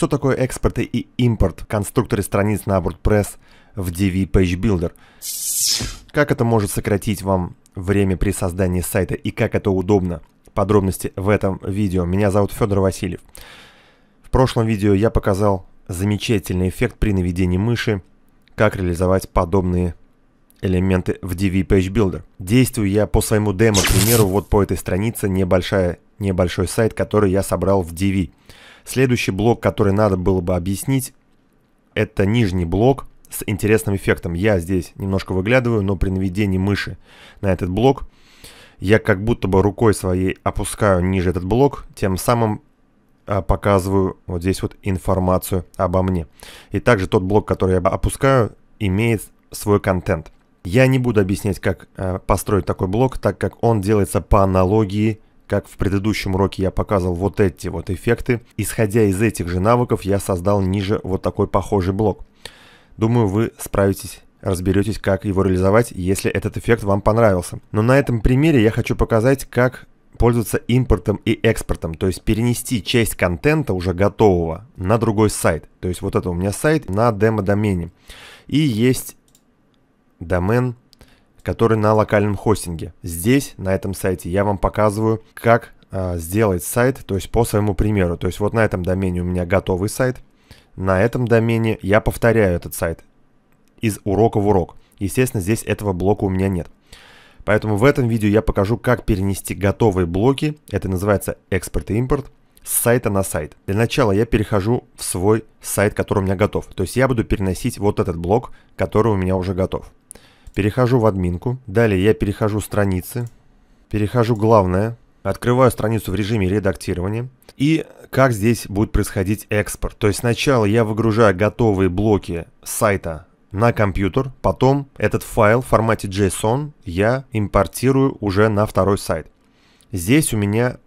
Что такое экспорты и импорт конструкторы страниц на WordPress в DV Page Builder? Как это может сократить вам время при создании сайта и как это удобно? Подробности в этом видео. Меня зовут Федор Васильев. В прошлом видео я показал замечательный эффект при наведении мыши, как реализовать подобные элементы в DV Page Builder. Действую я по своему демо примеру, вот по этой странице небольшая, небольшой сайт, который я собрал в DV. Следующий блок, который надо было бы объяснить, это нижний блок с интересным эффектом. Я здесь немножко выглядываю, но при наведении мыши на этот блок я как будто бы рукой своей опускаю ниже этот блок, тем самым а, показываю вот здесь вот информацию обо мне. И также тот блок, который я опускаю, имеет свой контент. Я не буду объяснять, как а, построить такой блок, так как он делается по аналогии как в предыдущем уроке я показывал вот эти вот эффекты, исходя из этих же навыков я создал ниже вот такой похожий блок. Думаю, вы справитесь разберетесь, как его реализовать, если этот эффект вам понравился. Но на этом примере я хочу показать, как пользоваться импортом и экспортом, то есть перенести часть контента уже готового на другой сайт. То есть вот это у меня сайт на демо-домене. И есть домен который на локальном хостинге. Здесь, на этом сайте, я вам показываю, как э, сделать сайт, то есть по своему примеру. То есть вот на этом домене у меня готовый сайт, на этом домене я повторяю этот сайт из урока в урок. Естественно, здесь этого блока у меня нет. Поэтому в этом видео я покажу, как перенести готовые блоки, это называется экспорт и импорт, с сайта на сайт. Для начала я перехожу в свой сайт, который у меня готов. То есть я буду переносить вот этот блок, который у меня уже готов. Перехожу в админку. Далее я перехожу страницы. Перехожу главное. Открываю страницу в режиме редактирования. И как здесь будет происходить экспорт. То есть сначала я выгружаю готовые блоки сайта на компьютер, потом этот файл в формате JSON я импортирую уже на второй сайт. Здесь у меня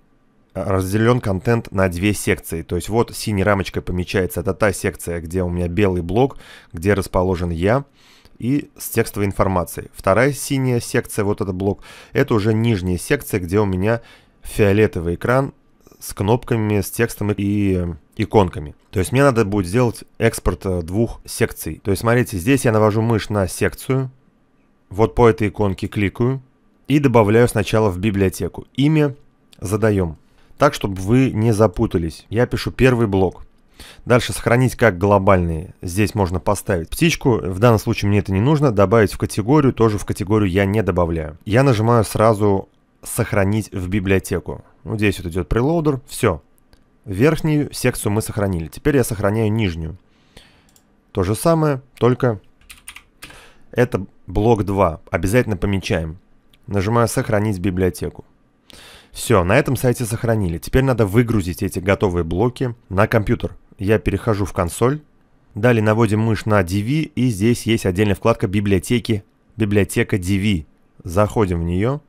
разделен контент на две секции. То есть вот синей рамочкой помечается, это та секция, где у меня белый блок, где расположен я и с текстовой информацией. Вторая синяя секция, вот этот блок, это уже нижняя секция, где у меня фиолетовый экран с кнопками, с текстом и иконками. То есть мне надо будет сделать экспорт э, двух секций. То есть смотрите, здесь я навожу мышь на секцию, вот по этой иконке кликаю и добавляю сначала в библиотеку. Имя задаем, так чтобы вы не запутались. Я пишу первый блок. Дальше сохранить как глобальные. Здесь можно поставить птичку. В данном случае мне это не нужно. Добавить в категорию. Тоже в категорию я не добавляю. Я нажимаю сразу сохранить в библиотеку. Ну, здесь вот идет прелоудер. Все. Верхнюю секцию мы сохранили. Теперь я сохраняю нижнюю. То же самое, только это блок 2. Обязательно помечаем. Нажимаю «Сохранить библиотеку». Все, на этом сайте сохранили. Теперь надо выгрузить эти готовые блоки на компьютер я перехожу в консоль. Далее наводим мышь на DV, и здесь есть отдельная вкладка библиотеки, библиотека DV. Заходим в нее.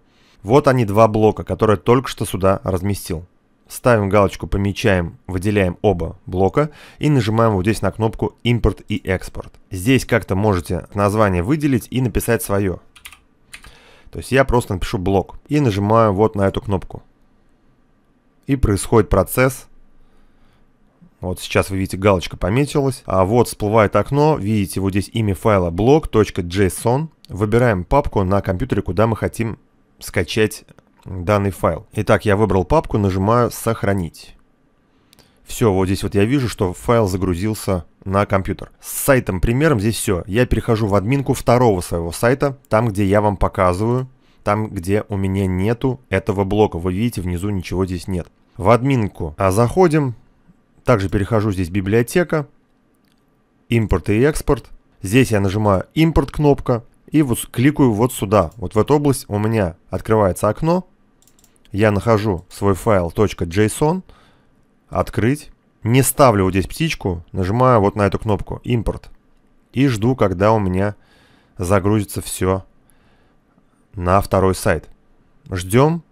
Вот они два блока, которые только что сюда разместил. Ставим галочку, помечаем, выделяем оба блока и нажимаем вот здесь на кнопку «Импорт» и «Экспорт». Здесь как-то можете название выделить и написать свое. То есть я просто напишу блок и нажимаю вот на эту кнопку. И происходит процесс вот сейчас вы видите, галочка пометилась. А вот всплывает окно, видите, вот здесь имя файла blog.json. Выбираем папку на компьютере, куда мы хотим скачать данный файл. Итак, я выбрал папку, нажимаю «Сохранить». Все, вот здесь вот я вижу, что файл загрузился на компьютер. С сайтом примером здесь все. Я перехожу в админку второго своего сайта, там, где я вам показываю, там, где у меня нету этого блока. Вы видите, внизу ничего здесь нет. В админку а заходим, также перехожу здесь библиотека, импорт и экспорт. Здесь я нажимаю импорт кнопка и вот кликаю вот сюда. Вот в эту область у меня открывается окно. Я нахожу свой файл .json, открыть. Не ставлю вот здесь птичку, нажимаю вот на эту кнопку импорт. И жду, когда у меня загрузится все на второй сайт. Ждем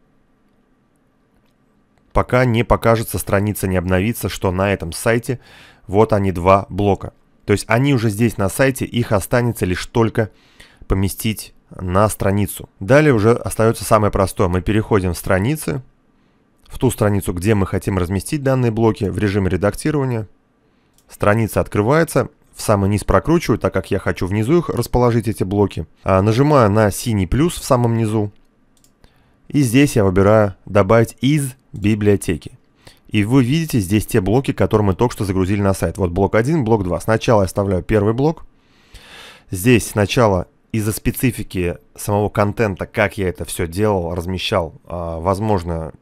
пока не покажется страница, не обновится, что на этом сайте вот они два блока. То есть они уже здесь на сайте, их останется лишь только поместить на страницу. Далее уже остается самое простое. Мы переходим в страницы, в ту страницу, где мы хотим разместить данные блоки, в режим редактирования. Страница открывается, в самый низ прокручиваю, так как я хочу внизу их расположить, эти блоки. А, нажимаю на синий плюс в самом низу. И здесь я выбираю «Добавить из библиотеки. И вы видите здесь те блоки, которые мы только что загрузили на сайт. Вот блок 1, блок 2. Сначала я вставляю первый блок. Здесь сначала из-за специфики самого контента, как я это все делал, размещал, а, возможно,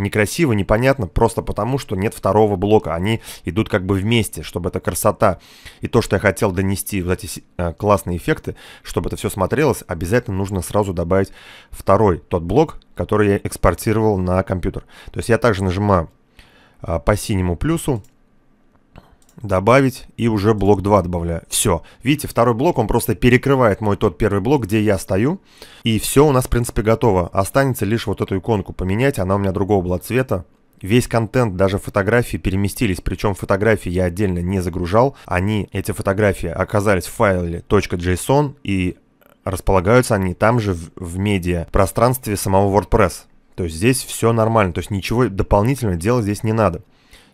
некрасиво, непонятно, просто потому, что нет второго блока. Они идут как бы вместе, чтобы эта красота и то, что я хотел донести, вот эти э, классные эффекты, чтобы это все смотрелось, обязательно нужно сразу добавить второй, тот блок, который я экспортировал на компьютер. То есть я также нажимаю а, по синему плюсу, добавить и уже блок 2 добавляю. Все. Видите, второй блок, он просто перекрывает мой тот первый блок, где я стою. И все у нас, в принципе, готово. Останется лишь вот эту иконку поменять, она у меня другого была цвета. Весь контент, даже фотографии переместились, причем фотографии я отдельно не загружал. Они, эти фотографии, оказались в файле .json и располагаются они там же в, в медиа пространстве самого WordPress. То есть здесь все нормально, то есть ничего дополнительного делать здесь не надо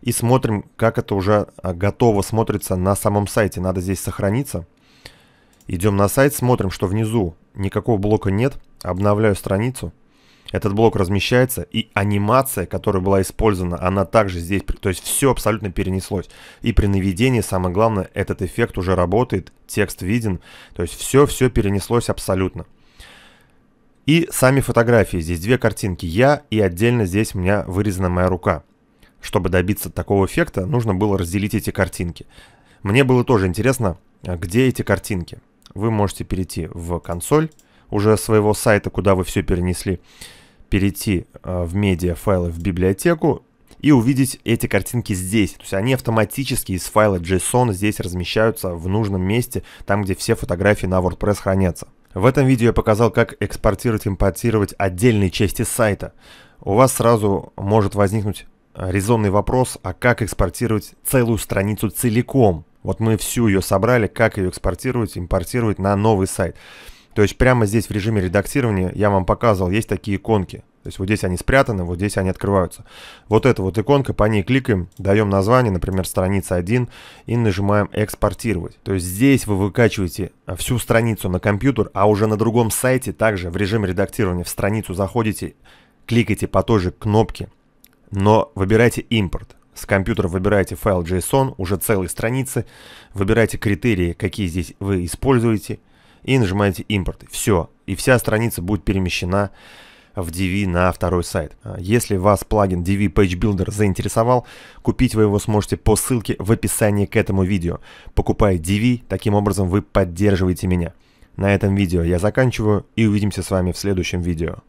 и смотрим, как это уже а, готово смотрится на самом сайте. Надо здесь сохраниться. Идем на сайт, смотрим, что внизу никакого блока нет. Обновляю страницу. Этот блок размещается, и анимация, которая была использована, она также здесь, то есть все абсолютно перенеслось. И при наведении, самое главное, этот эффект уже работает, текст виден, то есть все-все перенеслось абсолютно. И сами фотографии, здесь две картинки, я и отдельно здесь у меня вырезана моя рука. Чтобы добиться такого эффекта, нужно было разделить эти картинки. Мне было тоже интересно, а где эти картинки. Вы можете перейти в консоль уже своего сайта, куда вы все перенесли, перейти а, в медиафайлы в библиотеку и увидеть эти картинки здесь. То есть они автоматически из файла JSON здесь размещаются в нужном месте, там, где все фотографии на WordPress хранятся. В этом видео я показал, как экспортировать и импортировать отдельные части сайта. У вас сразу может возникнуть резонный вопрос, а как экспортировать целую страницу целиком? Вот мы всю ее собрали, как ее экспортировать, импортировать на новый сайт. То есть прямо здесь в режиме редактирования я вам показывал, есть такие иконки. То есть вот здесь они спрятаны, вот здесь они открываются. Вот эта вот иконка, по ней кликаем, даем название, например, страница 1 и нажимаем экспортировать. То есть здесь вы выкачиваете всю страницу на компьютер, а уже на другом сайте также в режиме редактирования в страницу заходите, кликайте по той же кнопке но выбирайте импорт. С компьютера выбирайте файл JSON, уже целой страницы, выбирайте критерии, какие здесь вы используете, и нажимаете импорт. Все, и вся страница будет перемещена в DV на второй сайт. А если вас плагин DV Page Builder заинтересовал, купить вы его сможете по ссылке в описании к этому видео. Покупая DV, таким образом вы поддерживаете меня. На этом видео я заканчиваю и увидимся с вами в следующем видео.